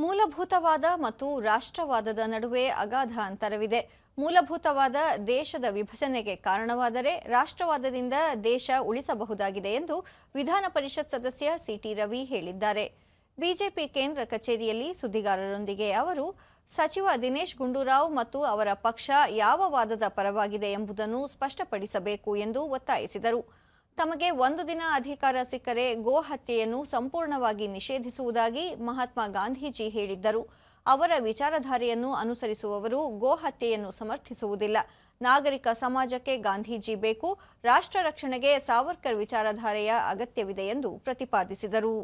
ಮೂಲಭೂತವಾದ ಮತ್ತು ರಾಷ್ಟ್ರವಾದದ ನಡುವೆ ಅಗಾಧ ಅಂತರವಿದೆ ಮೂಲಭೂತವಾದ ದೇಶದ ವಿಭಜನೆಗೆ ಕಾರಣವಾದರೆ ರಾಷ್ಟ್ರವಾದದಿಂದ ದೇಶ ಉಳಿಸಬಹುದಾಗಿದೆ ಎಂದು ವಿಧಾನ ಪರಿಷತ್ ಸದಸ್ಯ ಸಿಟಿ ರವಿ ಹೇಳಿದ್ದಾರೆ ಬಿಜೆಪಿ ಕೇಂದ್ರ ಕಚೇರಿಯಲ್ಲಿ ಸುದ್ದಿಗಾರರೊಂದಿಗೆ ಅವರು ಸಚಿವ ದಿನೇಶ್ ಗುಂಡೂರಾವ್ ಮತ್ತು ಅವರ ಪಕ್ಷ ಯಾವ ವಾದದ ಪರವಾಗಿದೆ ಎಂಬುದನ್ನು ಸ್ಪಷ್ಟಪಡಿಸಬೇಕು ಎಂದು ಒತ್ತಾಯಿಸಿದರು ತಮಗೆ ಒಂದು ದಿನ ಅಧಿಕಾರ ಸಿಕ್ಕರೆ ಗೋ ಹತ್ಯೆಯನ್ನು ಸಂಪೂರ್ಣವಾಗಿ ನಿಷೇಧಿಸುವುದಾಗಿ ಮಹಾತ್ಮ ಗಾಂಧೀಜಿ ಹೇಳಿದ್ದರು ಅವರ ವಿಚಾರಧಾರೆಯನ್ನು ಅನುಸರಿಸುವವರು ಗೋ ಹತ್ಯೆಯನ್ನು ಸಮರ್ಥಿಸುವುದಿಲ್ಲ ನಾಗರಿಕ ಸಮಾಜಕ್ಕೆ ಗಾಂಧೀಜಿ ಬೇಕು ರಾಷ್ಟ್ರ ರಕ್ಷಣೆಗೆ ಸಾವರ್ಕರ್ ವಿಚಾರಧಾರೆಯ ಅಗತ್ಯವಿದೆ ಎಂದು ಪ್ರತಿಪಾದಿಸಿದರು